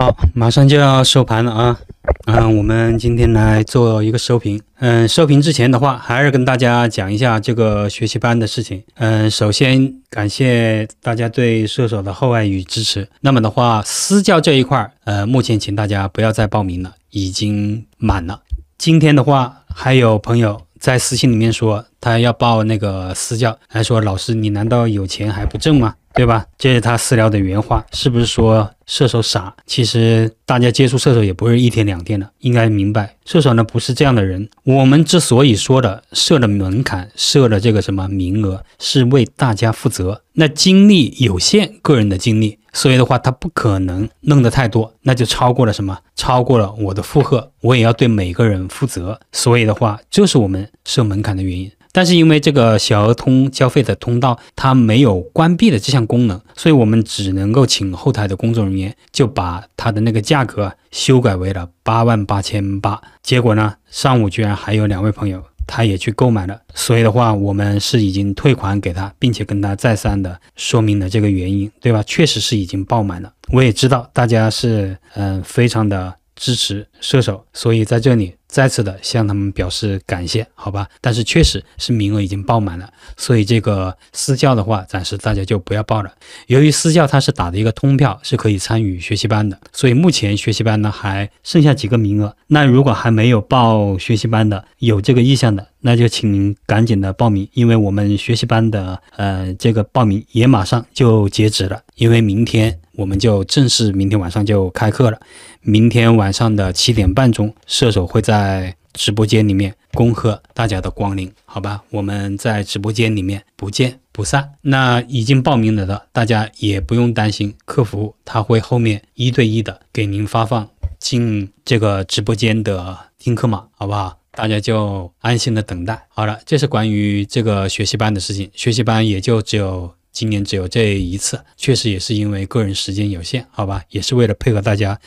好，马上就要收盘了啊！嗯，我们今天来做一个收评。嗯，收评之前的话，还是跟大家讲一下这个学习班的事情。嗯，首先感谢大家对射手的厚爱与支持。那么的话，私教这一块儿，呃，目前请大家不要再报名了，已经满了。今天的话，还有朋友在私信里面说，他要报那个私教，还说老师，你难道有钱还不挣吗？对吧？这是他私聊的原话，是不是说射手傻？其实大家接触射手也不是一天两天了，应该明白射手呢不是这样的人。我们之所以说的设的门槛，设的这个什么名额，是为大家负责。那精力有限，个人的精力，所以的话，他不可能弄的太多，那就超过了什么？超过了我的负荷，我也要对每个人负责。所以的话，这是我们设门槛的原因。但是因为这个小额通交费的通道它没有关闭的这项功能，所以我们只能够请后台的工作人员就把它的那个价格修改为了八万八千八。结果呢，上午居然还有两位朋友他也去购买了，所以的话我们是已经退款给他，并且跟他再三的说明了这个原因，对吧？确实是已经爆满了。我也知道大家是嗯非常的。支持射手，所以在这里再次的向他们表示感谢，好吧？但是确实是名额已经爆满了，所以这个私教的话，暂时大家就不要报了。由于私教他是打的一个通票，是可以参与学习班的，所以目前学习班呢还剩下几个名额。那如果还没有报学习班的，有这个意向的，那就请您赶紧的报名，因为我们学习班的呃这个报名也马上就截止了，因为明天我们就正式明天晚上就开课了。明天晚上的七点半钟，射手会在直播间里面恭贺大家的光临，好吧？我们在直播间里面不见不散。那已经报名了的，大家也不用担心，客服他会后面一对一的给您发放进这个直播间的听课码，好不好？大家就安心的等待。好了，这是关于这个学习班的事情，学习班也就只有今年只有这一次，确实也是因为个人时间有限，好吧？也是为了配合大家。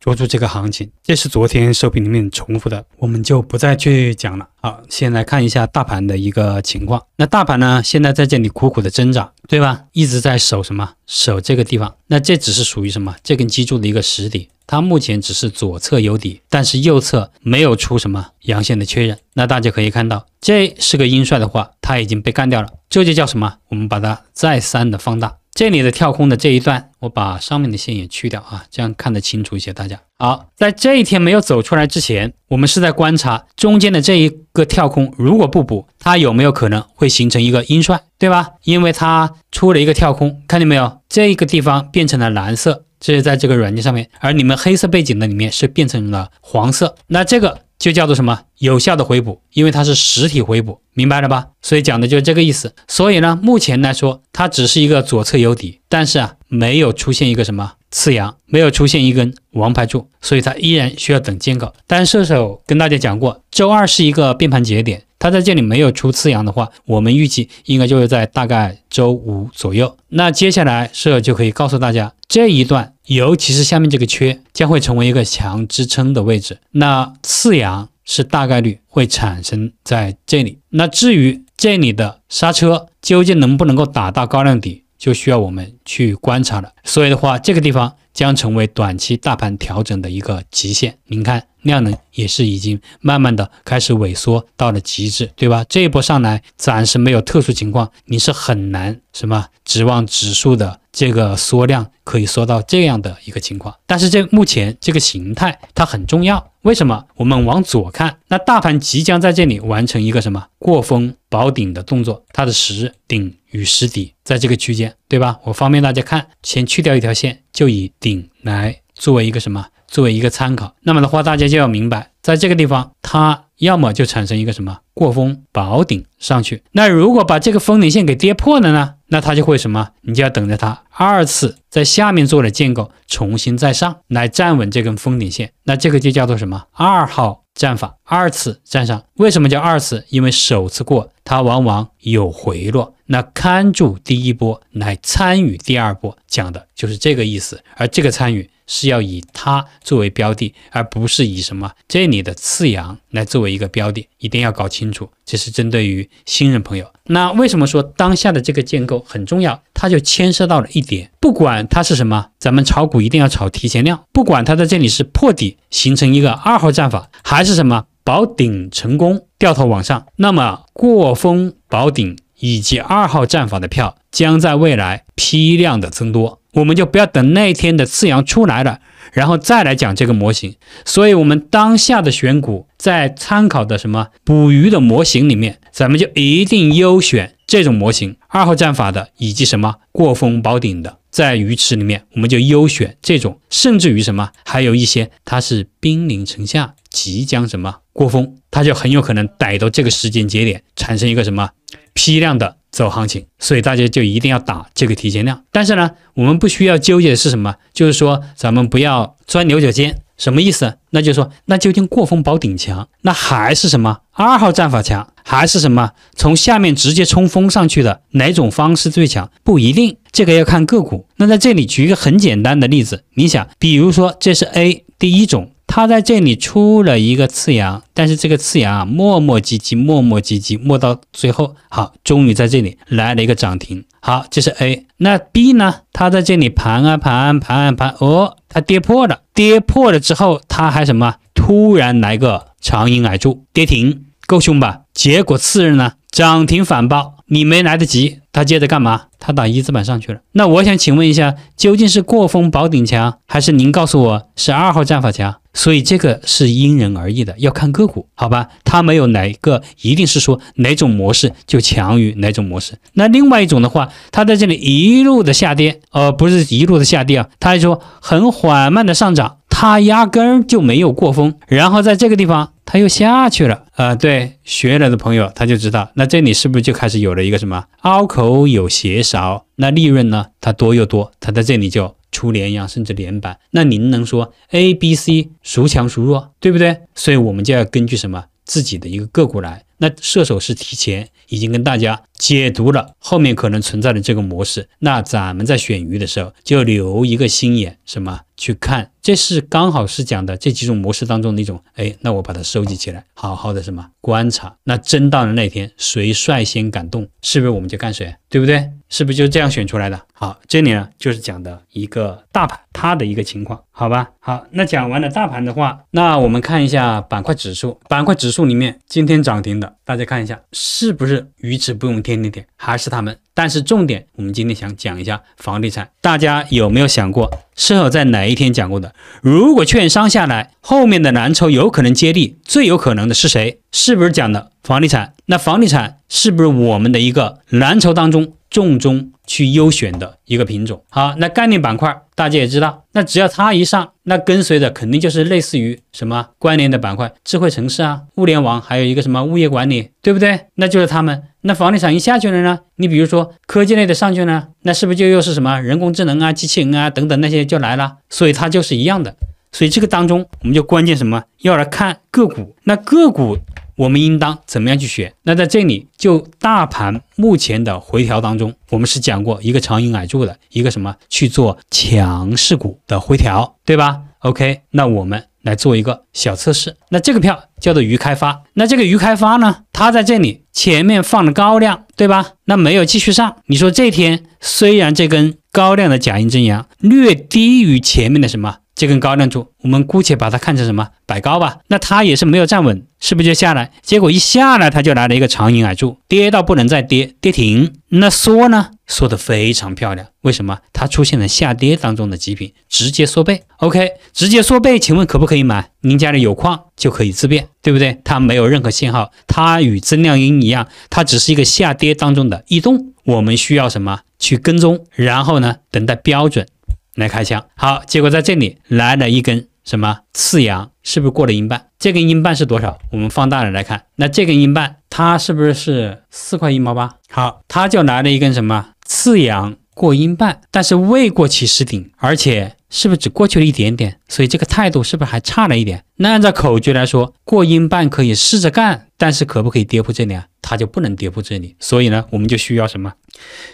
捉住这个行情，这是昨天收评里面重复的，我们就不再去讲了。好，先来看一下大盘的一个情况。那大盘呢，现在在这里苦苦的挣扎，对吧？一直在守什么？守这个地方。那这只是属于什么？这根基柱的一个实体，它目前只是左侧有底，但是右侧没有出什么阳线的确认。那大家可以看到，这是个阴帅的话，它已经被干掉了。这就叫什么？我们把它再三的放大。这里的跳空的这一段，我把上面的线也去掉啊，这样看得清楚一些。大家好，在这一天没有走出来之前，我们是在观察中间的这一个跳空，如果不补，它有没有可能会形成一个阴帅，对吧？因为它出了一个跳空，看见没有？这个地方变成了蓝色，这是在这个软件上面，而你们黑色背景的里面是变成了黄色。那这个。就叫做什么有效的回补，因为它是实体回补，明白了吧？所以讲的就是这个意思。所以呢，目前来说，它只是一个左侧有底，但是啊，没有出现一个什么次阳，没有出现一根王牌柱，所以它依然需要等间隔。但射手跟大家讲过，周二是一个变盘节点。它在这里没有出次阳的话，我们预计应该就是在大概周五左右。那接下来，社就可以告诉大家，这一段，尤其是下面这个缺，将会成为一个强支撑的位置。那次阳是大概率会产生在这里。那至于这里的刹车究竟能不能够打到高量底，就需要我们去观察了。所以的话，这个地方。将成为短期大盘调整的一个极限。您看，量能也是已经慢慢的开始萎缩到了极致，对吧？这一波上来，暂时没有特殊情况，你是很难什么指望指数的这个缩量可以缩到这样的一个情况。但是这目前这个形态它很重要，为什么？我们往左看，那大盘即将在这里完成一个什么过峰保顶的动作，它的实顶与实底在这个区间，对吧？我方便大家看，先去掉一条线。就以顶来作为一个什么，作为一个参考。那么的话，大家就要明白，在这个地方，它要么就产生一个什么过峰保顶上去。那如果把这个封顶线给跌破了呢，那它就会什么？你就要等着它二次在下面做了建构，重新再上来站稳这根封顶线。那这个就叫做什么二号？战法二次站上，为什么叫二次？因为首次过它往往有回落，那看住第一波来参与第二波，讲的就是这个意思。而这个参与是要以它作为标的，而不是以什么这里的次阳来作为一个标的，一定要搞清楚。这是针对于新人朋友。那为什么说当下的这个建构很重要？它就牵涉到了一点，不管它是什么，咱们炒股一定要炒提前量。不管它在这里是破底形成一个二号战法，还是什么保顶成功掉头往上，那么过峰保顶以及二号战法的票将在未来批量的增多。我们就不要等那一天的次阳出来了，然后再来讲这个模型。所以，我们当下的选股。在参考的什么捕鱼的模型里面，咱们就一定优选这种模型，二号战法的以及什么过风保顶的，在鱼池里面我们就优选这种，甚至于什么还有一些它是兵临城下即将什么过风，它就很有可能逮到这个时间节点产生一个什么批量的走行情，所以大家就一定要打这个提前量。但是呢，我们不需要纠结的是什么，就是说咱们不要钻牛角尖。什么意思？那就说，那究竟过风宝顶强，那还是什么二号战法强，还是什么从下面直接冲锋上去的哪种方式最强？不一定，这个要看个股。那在这里举一个很简单的例子，你想，比如说这是 A 第一种。它在这里出了一个次阳，但是这个次阳啊磨磨唧唧，磨磨唧唧，磨到最后，好，终于在这里来了一个涨停，好，这是 A。那 B 呢？它在这里盘啊盘盘啊盘，哦，它跌破了，跌破了之后，它还什么？突然来个长阴矮柱，跌停，够凶吧？结果次日呢，涨停反包，你没来得及，它接着干嘛？他打一字板上去了，那我想请问一下，究竟是过峰保顶强，还是您告诉我是二号战法强？所以这个是因人而异的，要看个股，好吧？它没有哪一个一定是说哪种模式就强于哪种模式。那另外一种的话，它在这里一路的下跌，呃，不是一路的下跌啊，它还说很缓慢的上涨，它压根儿就没有过峰，然后在这个地方。他又下去了，呃，对学了的朋友，他就知道，那这里是不是就开始有了一个什么凹口有斜勺？那利润呢，它多又多，它在这里就出连阳，甚至连板。那您能说 A、B、C 孰强孰弱，对不对？所以我们就要根据什么自己的一个个股来。那射手是提前已经跟大家。解读了后面可能存在的这个模式，那咱们在选鱼的时候就留一个心眼，什么去看？这是刚好是讲的这几种模式当中的一种，哎，那我把它收集起来，好好的什么观察。那真到了那天，谁率先感动，是不是我们就干谁？对不对？是不是就这样选出来的？好，这里呢就是讲的一个大盘它的一个情况，好吧？好，那讲完了大盘的话，那我们看一下板块指数，板块指数里面今天涨停的，大家看一下是不是鱼池不用。点点点还是他们，但是重点，我们今天想讲一下房地产，大家有没有想过，是否在哪一天讲过的？如果券商下来，后面的蓝筹有可能接力，最有可能的是谁？是不是讲的房地产？那房地产是不是我们的一个蓝筹当中？重中去优选的一个品种。好，那概念板块大家也知道，那只要它一上，那跟随的肯定就是类似于什么关联的板块，智慧城市啊，物联网，还有一个什么物业管理，对不对？那就是他们。那房地产一下去了呢？你比如说科技类的上去了，那是不是就又是什么人工智能啊、机器人啊等等那些就来了？所以它就是一样的。所以这个当中，我们就关键什么要来看个股，那个股。我们应当怎么样去选？那在这里就大盘目前的回调当中，我们是讲过一个长阴矮柱的一个什么去做强势股的回调，对吧？OK，那我们来做一个小测试。那这个票叫做鱼开发，那这个鱼开发呢，它在这里前面放了高量，对吧？那没有继续上。你说这天虽然这根高量的假阴真阳略低于前面的什么？这根高量柱，我们姑且把它看成什么摆高吧。那它也是没有站稳，是不是就下来？结果一下来，它就来了一个长阴矮柱，跌到不能再跌，跌停。那缩呢？缩的非常漂亮。为什么？它出现了下跌当中的极品，直接缩背。OK，直接缩背。请问可不可以买？您家里有矿就可以自变，对不对？它没有任何信号，它与增量阴一样，它只是一个下跌当中的异动。我们需要什么去跟踪？然后呢，等待标准。来开枪，好，结果在这里来了一根什么次阳，是不是过了英半？这根阴镑是多少？我们放大了来看，那这根阴镑它是不是是四块一毛八？好，他就来了一根什么次阳过阴半，但是未过起始顶，而且是不是只过去了一点点？所以这个态度是不是还差了一点？那按照口诀来说，过阴半可以试着干，但是可不可以跌破这里啊？它就不能跌破这里，所以呢，我们就需要什么？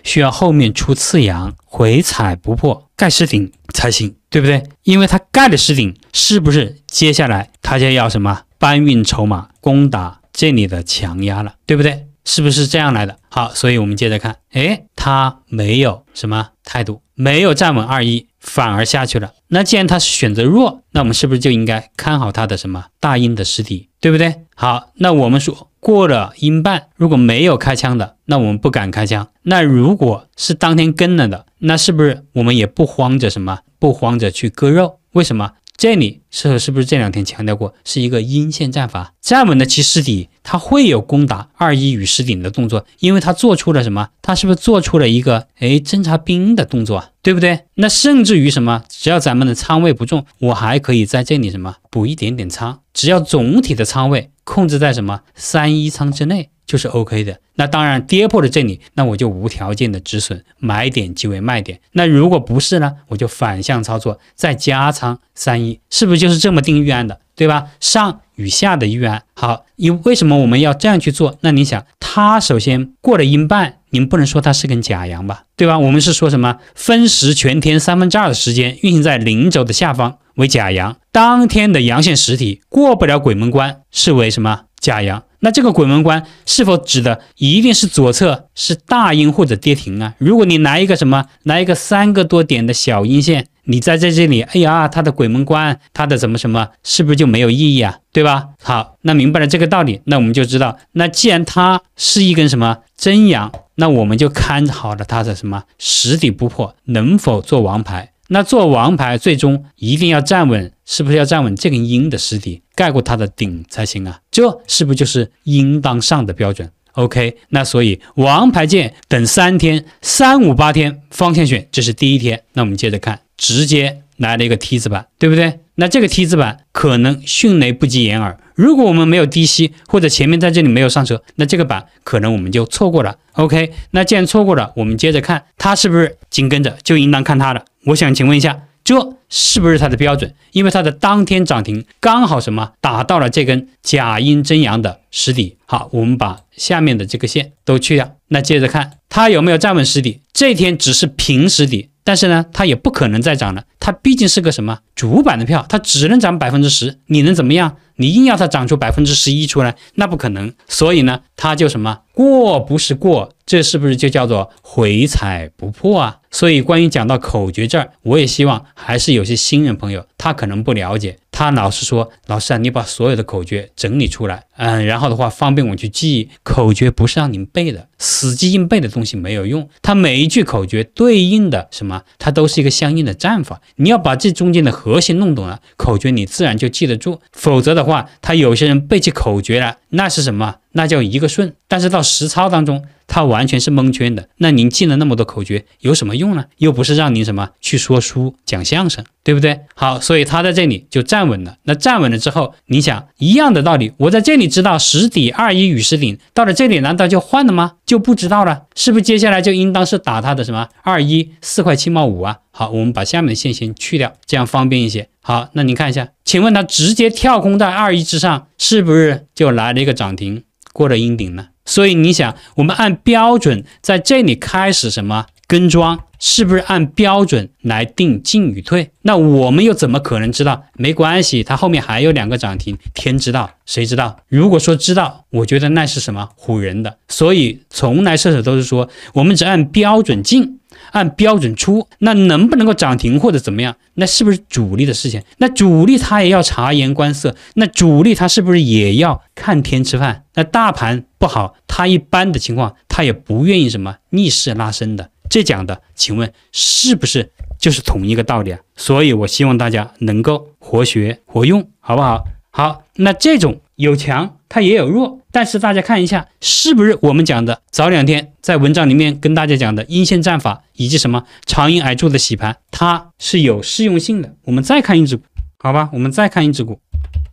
需要后面出次阳回踩不破。盖失顶才行，对不对？因为它盖的失顶，是不是接下来它就要什么搬运筹码攻打这里的强压了，对不对？是不是这样来的？好，所以我们接着看，哎，它没有什么态度，没有站稳二一，反而下去了。那既然它选择弱，那我们是不是就应该看好它的什么大阴的实体，对不对？好，那我们说。过了英半，如果没有开枪的，那我们不敢开枪。那如果是当天跟了的，那是不是我们也不慌着什么？不慌着去割肉？为什么？这里是是不是这两天强调过是一个阴线战法，站稳的起势底，它会有攻打二一与势顶的动作？因为它做出了什么？它是不是做出了一个哎侦察兵的动作？啊？对不对？那甚至于什么？只要咱们的仓位不重，我还可以在这里什么补一点点仓？只要总体的仓位。控制在什么三一仓之内就是 OK 的。那当然跌破了这里，那我就无条件的止损，买点即为卖点。那如果不是呢，我就反向操作，再加仓三一，是不是就是这么定预案的，对吧？上与下的预案。好，因为什么我们要这样去做？那你想，它首先过了阴半，您不能说它是根假阳吧，对吧？我们是说什么分时全天三分之二的时间运行在零轴的下方。为假阳，当天的阳线实体过不了鬼门关，是为什么假阳？那这个鬼门关是否指的一定是左侧是大阴或者跌停啊？如果你来一个什么，来一个三个多点的小阴线，你再在这里，哎呀，它的鬼门关，它的什么什么，是不是就没有意义啊？对吧？好，那明白了这个道理，那我们就知道，那既然它是一根什么真阳，那我们就看好了它的什么实体不破，能否做王牌？那做王牌最终一定要站稳，是不是要站稳这根阴的实体，盖过它的顶才行啊？这是不是就是应当上的标准？OK，那所以王牌剑等三天，三五八天方向选，这是第一天。那我们接着看，直接来了一个梯子板，对不对？那这个梯子板可能迅雷不及掩耳。如果我们没有低吸，或者前面在这里没有上车，那这个板可能我们就错过了。OK，那既然错过了，我们接着看它是不是紧跟着就应当看它了。我想请问一下，这是不是它的标准？因为它的当天涨停刚好什么打到了这根假阴真阳的实底。好，我们把下面的这个线都去掉。那接着看它有没有站稳实底。这天只是平实底。但是呢，它也不可能再涨了。它毕竟是个什么主板的票，它只能涨百分之十。你能怎么样？你硬要它涨出百分之十一出来，那不可能。所以呢，它就什么过不是过？这是不是就叫做回踩不破啊？所以，关于讲到口诀这儿，我也希望还是有些新人朋友，他可能不了解。他老是说：“老师啊，你把所有的口诀整理出来，嗯，然后的话，方便我去记口诀。不是让您背的，死记硬背的东西没有用。它每一句口诀对应的什么，它都是一个相应的战法。你要把这中间的核心弄懂了，口诀你自然就记得住。否则的话，他有些人背起口诀来，那是什么？那叫一个顺。但是到实操当中，他完全是蒙圈的。那您记了那么多口诀，有什么用？用了又不是让您什么去说书讲相声，对不对？好，所以他在这里就站稳了。那站稳了之后，你想一样的道理，我在这里知道十底二一与十顶，到了这里难道就换了吗？就不知道了，是不是接下来就应当是打它的什么二一四块七毛五啊？好，我们把下面的线先去掉，这样方便一些。好，那你看一下，请问它直接跳空在二一之上，是不是就来了一个涨停过了阴顶呢？所以你想，我们按标准在这里开始什么？跟庄是不是按标准来定进与退？那我们又怎么可能知道？没关系，它后面还有两个涨停，天知道，谁知道？如果说知道，我觉得那是什么唬人的。所以从来射手都是说，我们只按标准进，按标准出。那能不能够涨停或者怎么样？那是不是主力的事情？那主力他也要察言观色，那主力他是不是也要看天吃饭？那大盘不好，他一般的情况他也不愿意什么逆势拉升的。这讲的，请问是不是就是同一个道理啊？所以，我希望大家能够活学活用，好不好？好，那这种有强，它也有弱，但是大家看一下，是不是我们讲的早两天在文章里面跟大家讲的阴线战法，以及什么长阴矮柱的洗盘，它是有适用性的。我们再看一只股，好吧？我们再看一只股，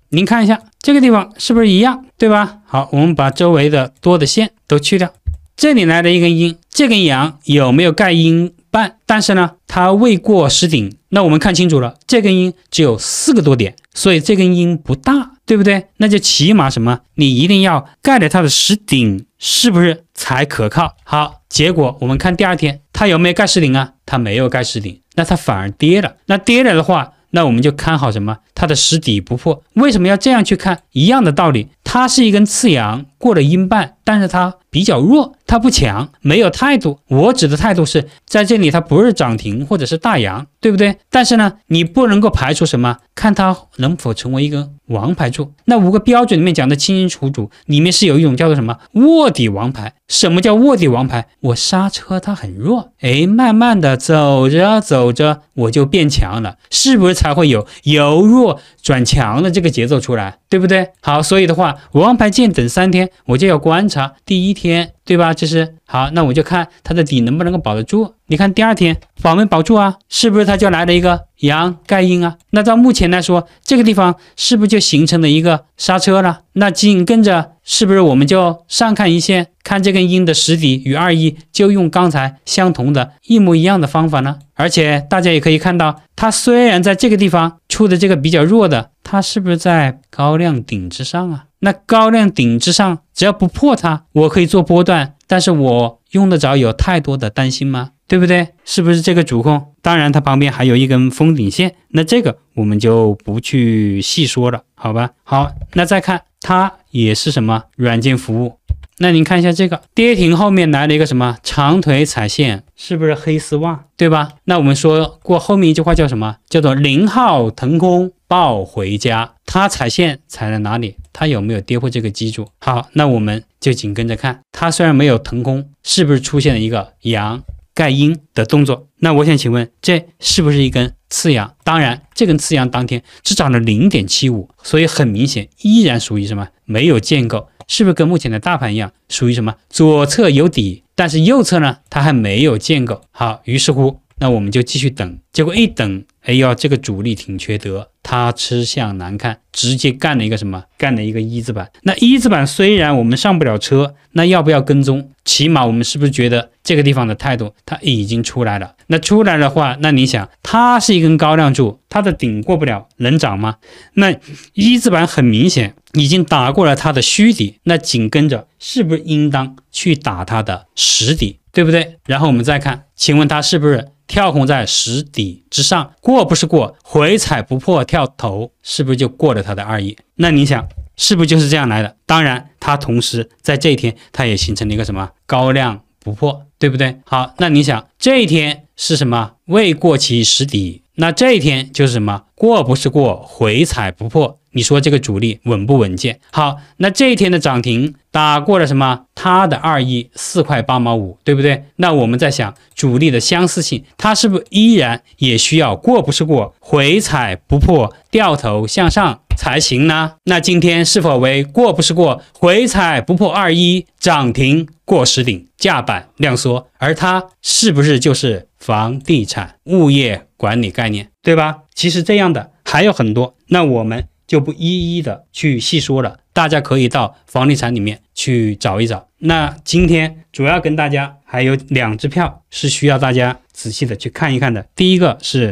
您看一下这个地方是不是一样，对吧？好，我们把周围的多的线都去掉。这里来的一根阴，这根阳有没有盖阴半？但是呢，它未过实顶。那我们看清楚了，这根阴只有四个多点，所以这根阴不大，对不对？那就起码什么？你一定要盖着它的实顶，是不是才可靠？好，结果我们看第二天它有没有盖实顶啊？它没有盖实顶，那它反而跌了。那跌了的话，那我们就看好什么？它的实底不破。为什么要这样去看？一样的道理，它是一根次阳。过了英半，但是它比较弱，它不强，没有态度。我指的态度是在这里，它不是涨停或者是大阳，对不对？但是呢，你不能够排除什么，看它能否成为一个王牌柱。那五个标准里面讲的清清楚楚，里面是有一种叫做什么卧底王牌。什么叫卧底王牌？我刹车，它很弱，哎，慢慢的走着走着我就变强了，是不是才会有由弱转强的这个节奏出来，对不对？好，所以的话，王牌见等三天。我就要观察第一天，对吧？这是好，那我就看它的底能不能够保得住。你看第二天保没保住啊？是不是它就来了一个阳盖阴啊？那到目前来说，这个地方是不是就形成了一个刹车了？那紧跟着是不是我们就上看一线，看这根阴的实体与二一，就用刚才相同的一模一样的方法呢？而且大家也可以看到，它虽然在这个地方出的这个比较弱的，它是不是在高量顶之上啊？那高量顶之上，只要不破它，我可以做波段，但是我用得着有太多的担心吗？对不对？是不是这个主控？当然，它旁边还有一根封顶线，那这个我们就不去细说了，好吧？好，那再看它也是什么软件服务？那您看一下这个跌停后面来了一个什么长腿踩线，是不是黑丝袜？对吧？那我们说过后面一句话叫什么？叫做零号腾空。抱回家，它踩线踩在哪里？它有没有跌破这个基柱？好，那我们就紧跟着看，它虽然没有腾空，是不是出现了一个阳盖阴的动作？那我想请问，这是不是一根次阳？当然，这根次阳当天只涨了零点七五，所以很明显依然属于什么？没有建构，是不是跟目前的大盘一样，属于什么？左侧有底，但是右侧呢？它还没有建构。好，于是乎。那我们就继续等，结果一等，哎呦，这个主力挺缺德，他吃相难看，直接干了一个什么？干了一个一字板。那一字板虽然我们上不了车，那要不要跟踪？起码我们是不是觉得这个地方的态度他已经出来了？那出来的话，那你想，它是一根高量柱，它的顶过不了，能涨吗？那一字板很明显已经打过了它的虚底，那紧跟着是不是应当去打它的实底？对不对？然后我们再看，请问它是不是？跳空在实底之上，过不是过，回踩不破跳头，是不是就过了它的二一？那你想，是不是就是这样来的？当然，它同时在这一天，它也形成了一个什么高量不破，对不对？好，那你想这一天是什么未过其实底？那这一天就是什么过不是过，回踩不破。你说这个主力稳不稳健？好，那这一天的涨停打过了什么？它的二一四块八毛五，对不对？那我们在想主力的相似性，它是不是依然也需要过不是过回踩不破掉头向上才行呢？那今天是否为过不是过回踩不破二一涨停过十顶价板量缩？而它是不是就是房地产物业管理概念，对吧？其实这样的还有很多，那我们。就不一一的去细说了，大家可以到房地产里面去找一找。那今天主要跟大家还有两只票是需要大家仔细的去看一看的。第一个是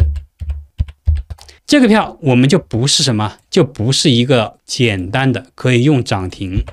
这个票，我们就不是什么，就不是一个简单的可以用涨停。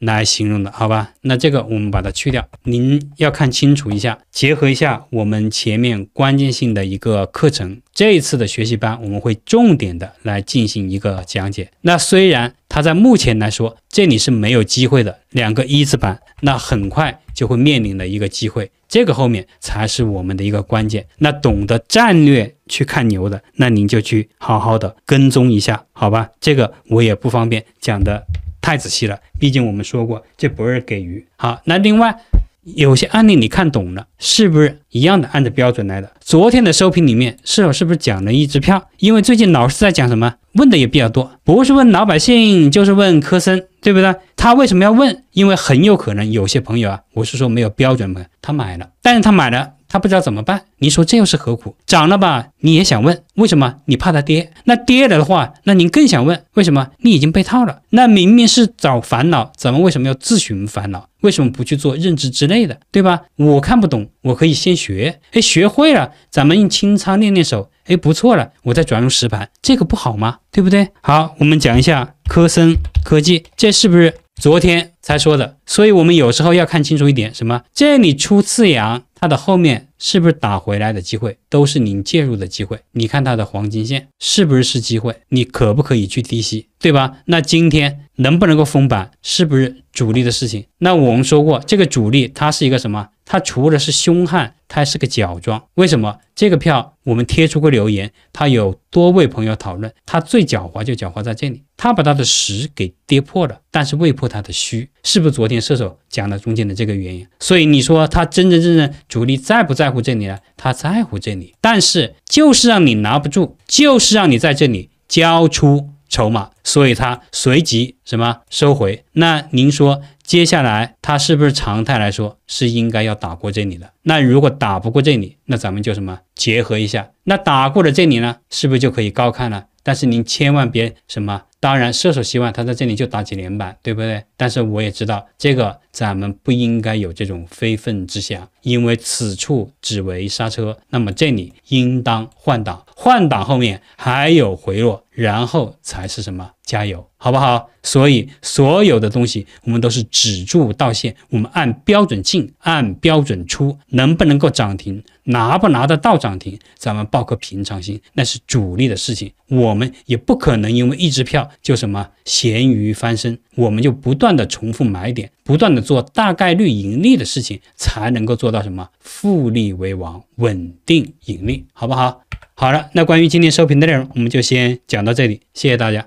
来形容的好吧？那这个我们把它去掉。您要看清楚一下，结合一下我们前面关键性的一个课程。这一次的学习班，我们会重点的来进行一个讲解。那虽然它在目前来说，这里是没有机会的，两个一字板，那很快就会面临的一个机会。这个后面才是我们的一个关键。那懂得战略去看牛的，那您就去好好的跟踪一下，好吧？这个我也不方便讲的。太仔细了，毕竟我们说过这不是给鱼。好，那另外有些案例你看懂了，是不是一样的按照标准来的？昨天的收评里面是否是不是讲了一支票？因为最近老是在讲什么，问的也比较多，不是问老百姓就是问科森，对不对？他为什么要问？因为很有可能有些朋友啊，我是说没有标准友，他买了，但是他买了。他不知道怎么办，您说这又是何苦？涨了吧，你也想问为什么？你怕它跌，那跌了的话，那您更想问为什么？你已经被套了，那明明是找烦恼，咱们为什么要自寻烦恼？为什么不去做认知之类的，对吧？我看不懂，我可以先学，哎，学会了，咱们用清仓练练手，哎，不错了，我再转入实盘，这个不好吗？对不对？好，我们讲一下科森科技，这是不是昨天才说的？所以我们有时候要看清楚一点，什么这里出次阳。它的后面是不是打回来的机会，都是您介入的机会。你看它的黄金线是不是是机会，你可不可以去低吸，对吧？那今天能不能够封板，是不是主力的事情？那我们说过，这个主力它是一个什么？他除了是凶悍，他还是个假装。为什么这个票我们贴出过留言？他有多位朋友讨论，他最狡猾就狡猾在这里。他把他的实给跌破了，但是未破他的虚，是不是昨天射手讲了中间的这个原因？所以你说他真真正正主力在不在乎这里呢？他在乎这里，但是就是让你拿不住，就是让你在这里交出。筹码，所以它随即什么收回？那您说接下来它是不是常态来说是应该要打过这里的？那如果打不过这里，那咱们就什么结合一下？那打过了这里呢，是不是就可以高看了？但是您千万别什么。当然，射手希望他在这里就打几连板，对不对？但是我也知道，这个咱们不应该有这种非分之想，因为此处只为刹车，那么这里应当换挡，换挡后面还有回落，然后才是什么加油，好不好？所以所有的东西我们都是止住到线，我们按标准进，按标准出，能不能够涨停？拿不拿得到涨停，咱们抱个平常心，那是主力的事情，我们也不可能因为一支票就什么咸鱼翻身，我们就不断的重复买点，不断的做大概率盈利的事情，才能够做到什么复利为王，稳定盈利，好不好？好了，那关于今天收评的内容，我们就先讲到这里，谢谢大家。